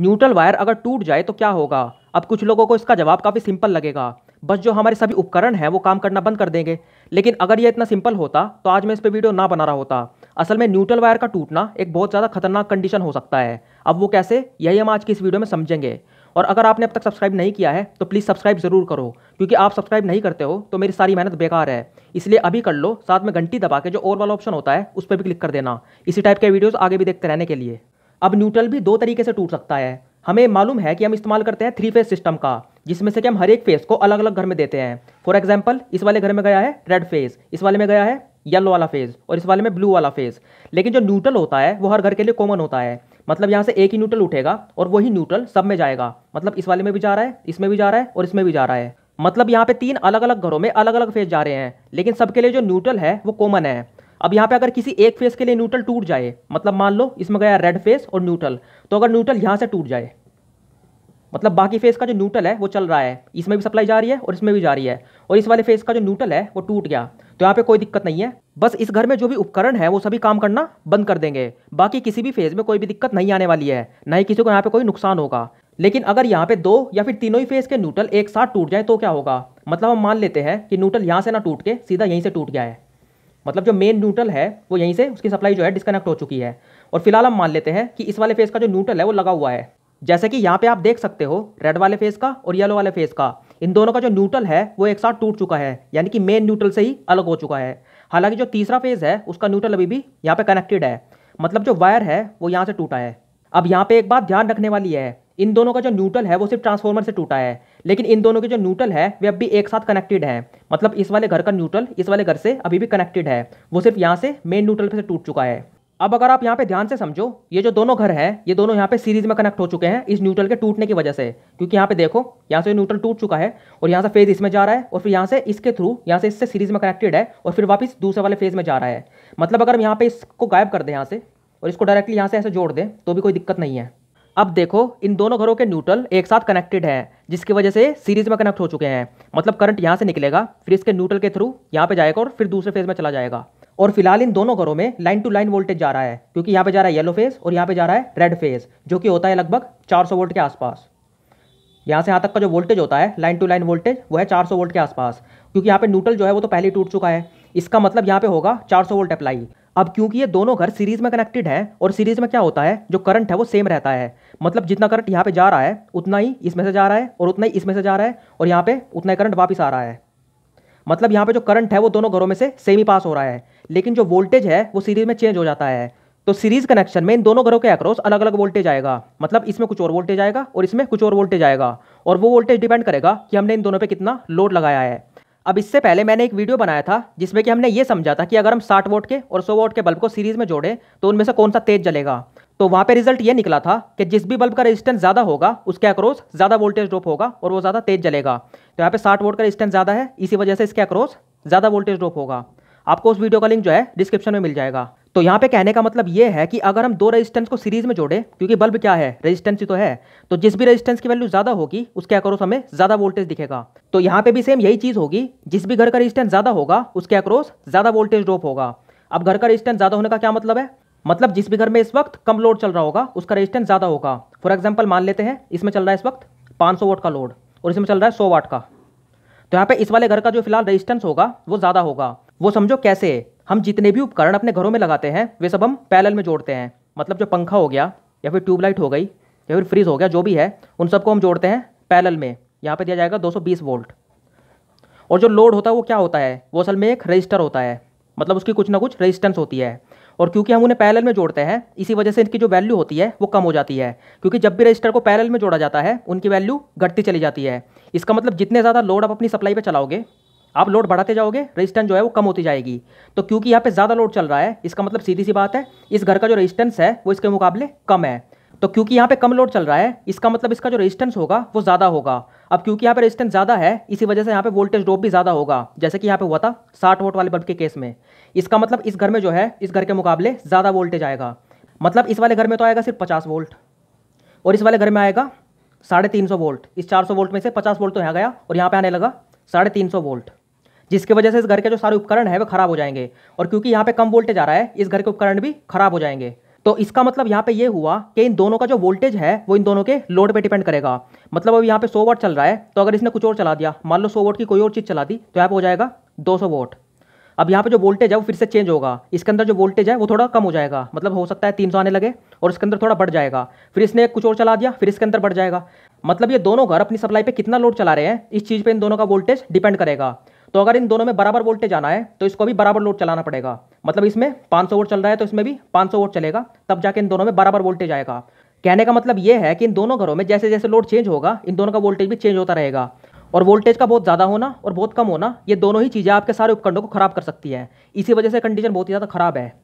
neutral wire अगर टूट जाए तो क्या होगा अब कुछ लोगों को इसका जवाब काफ़ी सिंपल लगेगा बस जो हमारे सभी उपकरण हैं वो काम करना बंद कर देंगे लेकिन अगर ये इतना सिंपल होता तो आज मैं इस पर वीडियो ना बना रहा होता असल में न्यूट्रल वायर का टूटना एक बहुत ज़्यादा खतरनाक कंडीशन हो सकता है अब वो कैसे यही हम आज की इस वीडियो में समझेंगे और अगर आपने अब तक सब्सक्राइब नहीं किया है तो प्लीज़ सब्सक्राइब ज़रूर करो क्योंकि आप सब्सक्राइब नहीं करते हो तो मेरी सारी मेहनत बेकार है इसलिए अभी कर लो साथ में घंटी दबा के जो और वाला ऑप्शन होता है उस पर भी क्लिक कर देना इसी टाइप के वीडियोज़ आगे भी देखते रहने के लिए अब न्यूट्रल भी दो तरीके से टूट सकता है हमें मालूम है कि हम इस्तेमाल करते हैं थ्री फेज सिस्टम का जिसमें से कि हम हर एक फेज को अलग अलग घर में देते हैं फॉर एग्जाम्पल इस वाले घर में गया है रेड फेज इस वाले में गया है येलो वाला फेज और इस वाले में ब्लू वाला फेज लेकिन जो न्यूट्रल होता है वो हर घर के लिए कॉमन होता है मतलब यहाँ से एक ही न्यूट्रल उठेगा और वही न्यूट्रल सब में जाएगा मतलब इस वाले में भी जा रहा है इसमें भी जा रहा है और इसमें भी जा रहा है मतलब यहाँ पे तीन अलग अलग घरों में अलग अलग फेज जा रहे हैं लेकिन सबके लिए जो न्यूट्रल है वो कॉमन है अब यहाँ पे अगर किसी एक फेस के लिए न्यूट्रल टूट जाए मतलब मान लो इसमें गया रेड फेस और न्यूट्रल तो अगर न्यूट्रल यहाँ से टूट जाए मतलब बाकी फेस का जो न्यूट्रल है वो चल रहा है इसमें भी सप्लाई जा रही है और इसमें भी जा रही है और इस वाले फेस का जो न्यूट्रल है वो टूट गया तो यहाँ पे कोई दिक्कत नहीं है बस इस घर में जो भी उपकरण है वो सभी काम करना बंद कर देंगे बाकी किसी भी फेज में कोई भी दिक्कत नहीं आने वाली है ना ही किसी को यहाँ पे कोई नुकसान होगा लेकिन अगर यहाँ पे दो या फिर तीनों ही फेज के न्यूट्रल एक साथ टूट जाए तो क्या होगा मतलब हम मान लेते हैं कि न्यूट्रल यहाँ से ना टूट के सीधा यहीं से टूट गया है मतलब जो मेन न्यूट्रल है वो यहीं से उसकी सप्लाई जो है डिस्कनेक्ट हो चुकी है और फिलहाल हम मान लेते हैं कि इस वाले फेज का जो न्यूट्रल है वो लगा हुआ है जैसे कि यहाँ पे आप देख सकते हो रेड वाले फेज का और येलो वाले फेज का इन दोनों का जो न्यूट्रल है वो एक साथ टूट चुका है यानी कि मेन न्यूट्रल से ही अलग हो चुका है हालांकि जो तीसरा फेज है उसका न्यूट्रल अभी भी यहाँ पे कनेक्टेड है मतलब जो वायर है वो यहाँ से टूटा है अब यहाँ पे एक बात ध्यान रखने वाली है इन दोनों का जो न्यूट्रल है वो सिर्फ ट्रांसफॉर्मर से टूटा है लेकिन इन दोनों के जो न्यूट्रल है वे अब भी एक साथ कनेक्टेड है मतलब इस वाले घर का न्यूट्रल इस वाले घर से अभी भी कनेक्टेड है वो सिर्फ यहाँ से मेन न्यूट्रल से टूट चुका है अब अगर आप यहाँ पे ध्यान से समझो ये जो दोनों घर है ये दोनों यहाँ पे सीरीज में कनेक्ट हो चुके हैं इस न्यूट्रल के टूटने की वजह से क्योंकि यहाँ पे देखो यहाँ से न्यूट्रल टूट चुका है और यहाँ से फेज इसमें जा रहा है और फिर यहाँ से इसके थ्रू यहाँ से इससे सीरीज में कनेक्टेड है और फिर वापस दूसरे वाले फेज में जा रहा है मतलब अगर हम यहाँ पे इसको गायब कर दें यहाँ से और इसको डायरेक्टली यहाँ से ऐसे जोड़ दें तो भी कोई दिक्कत नहीं है अब देखो इन दोनों घरों के न्यूट्रल एक साथ कनेक्टेड है जिसकी वजह से सीरीज में कनेक्ट हो चुके हैं मतलब करंट यहाँ से निकलेगा फिर इसके न्यूट्रल के थ्रू यहाँ पे जाएगा और फिर दूसरे फेज में चला जाएगा और फिलहाल इन दोनों घरों में लाइन टू लाइन वोल्टेज जा रहा है क्योंकि यहाँ पे जा रहा है येलो फेज और यहाँ पे जा रहा है रेड फेज जो कि होता है लगभग चार वोल्ट के आसपास यहाँ से यहाँ तक का जो वोल्टेज होता है लाइन टू लाइन वोल्टेज वो है चार वोल्ट के आसपास क्योंकि यहाँ पे न्यूट्रल जो है वो तो पहले टूट चुका है इसका मतलब यहाँ पे होगा चार वोल्ट अप्लाई अब क्योंकि ये दोनों घर सीरीज में कनेक्टेड है और सीरीज में क्या होता है जो करंट है वो सेम रहता है मतलब जितना करंट यहाँ पे जा रहा है उतना ही इसमें से जा रहा है और उतना ही इसमें से जा रहा है और यहाँ पे उतना ही करंट वापस आ रहा है मतलब यहाँ पे जो करंट है वो दोनों घरों में से सेम ही पास हो रहा है लेकिन जो वोल्टेज है वो सीरीज में चेंज हो जाता है तो सीरीज कनेक्शन में इन दोनों घरों के अक्रॉस अलग अलग वोल्टेज आएगा मतलब इसमें कुछ और वोल्टेज आएगा और इसमें कुछ और वोल्टेज आएगा और वो वोल्टेज डिपेंड करेगा कि हमने इन दोनों पर कितना लोड लगाया है अब इससे पहले मैंने एक वीडियो बनाया था जिसमें कि हमने ये समझा था कि अगर हम 60 वोट के और 100 वोट के बल्ब को सीरीज में जोड़ें तो उनमें से कौन सा तेज जलेगा तो वहाँ पे रिजल्ट ये निकला था कि जिस भी बल्ब का रेजिस्टेंस ज़्यादा होगा उसके अक्रोस ज़्यादा वोल्टेज ड्रॉप होगा और वो ज़्यादा तेज जलेगा तो यहाँ पे साठ वोट का रेजिस्टेंस ज़्यादा है इसी वजह से इसके अक्रोस ज़्यादा वोल्टेज ड्रॉप होगा आपको उस वीडियो का लिंक जो है डिस्क्रिप्शन में मिल जाएगा तो यहाँ पे कहने का मतलब ये है कि अगर हम दो रेजिस्टेंस को सीरीज में जोड़े क्योंकि बल्ब क्या है रेजिस्टेंस ही तो है तो जिस भी रेजिस्टेंस की वैल्यू ज़्यादा होगी उसके अक्रोस हमें ज़्यादा वोल्टेज दिखेगा तो यहाँ पे भी सेम यही चीज़ होगी जिस भी घर का रेजिस्टेंस ज़्यादा होगा उसके अक्रोस ज़्यादा वोल्टेज ड्रॉप होगा अब घर का रेजिस्टेंस ज़्यादा होने का क्या मतलब है मतलब जिस भी घर में इस वक्त कम लोड चल रहा होगा उसका रेजिस्टेंस ज़्यादा होगा फॉर एग्जाम्पल मान लेते हैं इसमें चल रहा है इस वक्त पांच वोट का लोड और इसमें चल रहा है सौ वाट का तो यहाँ पे इस वाले घर का जो फिलहाल रेजिस्टेंस होगा वो ज़्यादा होगा वो समझो कैसे हम जितने भी उपकरण अपने घरों में लगाते हैं वे सब हम पैरल में जोड़ते हैं मतलब जो पंखा हो गया या फिर ट्यूबलाइट हो गई या फिर फ्रिज हो गया जो भी है उन सबको हम जोड़ते हैं पैरेलल में यहाँ पर दिया जाएगा 220 वोल्ट और जो लोड होता है वो क्या होता है वो असल में एक रजिस्टर होता है मतलब उसकी कुछ ना कुछ रजिस्टेंस होती है और क्योंकि हम उन्हें पैरल में जोड़ते हैं इसी वजह से इनकी जो वैल्यू होती है वो कम हो जाती है क्योंकि जब भी रजिस्टर को पैरल में जोड़ा जाता है उनकी वैल्यू घटती चली जाती है इसका मतलब जितने ज़्यादा लोड आप अपनी सप्लाई पर चलाओगे आप लोड बढ़ाते जाओगे रेजिस्टेंस जो है वो कम होती जाएगी तो क्योंकि यहाँ पे ज़्यादा लोड चल रहा है इसका मतलब सीधी सी बात है इस घर का जो रेजिस्टेंस है वो इसके मुकाबले कम है तो क्योंकि यहाँ पे कम लोड चल रहा है इसका मतलब इसका जो रेजिस्टेंस होगा वो ज़्यादा होगा अब क्योंकि यहाँ पे रेजिस्टेंस ज़्यादा है इसी वजह से यहाँ पे वोल्टेज ड्रॉप भी ज़्यादा होगा जैसे कि यहाँ पे हुआ था साठ वोट वाले बल्ब के केस में इसका मतलब इस घर में जो है इस घर के मुकाबले ज़्यादा वोल्टेज आएगा मतलब इस वाले घर में तो आएगा सिर्फ पचास वोल्ट और इस वाले घर में आएगा साढ़े तीन सौ वोल्ट इस चार सौ वोल्ट में से पचास वोल्ट तो यहाँ गया और यहाँ पर आने लगा साढ़े तीन सौ वोल्ट जिसकी वजह से इस घर के जो सारे उपकरण है वे खराब हो जाएंगे और क्योंकि यहाँ पे कम वोल्टेज आ रहा है इस घर के उपकरण भी खराब हो जाएंगे तो इसका मतलब यहाँ पे ये हुआ कि इन दोनों का जो वोल्टेज है वो इन दोनों के लोड पे डिपेंड करेगा मतलब अब यहाँ पे 100 वोट चल रहा है तो अगर इसने कुछ और चला दिया मान लो 100 वोट की कोई और चीज़ चला दी तो यहाँ पे हो जाएगा 200 वोट अब यहाँ पे जो वोल्टेज है वो फिर से चेंज होगा इसके अंदर जो वोल्टेज है वो थोड़ा कम हो जाएगा मतलब हो सकता है तीन आने लगे और इसके अंदर थोड़ा बढ़ जाएगा फिर इसने कुछ और चला दिया फिर इसके अंदर बढ़ जाएगा मतलब ये दोनों घर अपनी सप्लाई पे कितना लोड चला रहे हैं इस चीज़ पे इन दोनों का वोल्टेज डिपेंड करेगा तो अगर इन दोनों में बराबर वोल्टेज आना है तो इसको भी बराबर लोड चलाना पड़ेगा मतलब इसमें 500 वोल्ट चल रहा है तो इसमें भी 500 वोल्ट चलेगा तब जाके इन दोनों में बराबर वोल्टेज आएगा कहने का मतलब यह है कि इन दोनों घरों में जैसे जैसे लोड चेंज होगा इन दोनों का वोल्टेज भी चेंज होता रहेगा और वोल्टेज का बहुत ज़्यादा होना और बहुत कम होना ये दोनों ही चीज़ें आपके सारे उपकरणों को खराब कर सकती हैं इसी वजह से कंडीशन बहुत ही ज़्यादा खराब है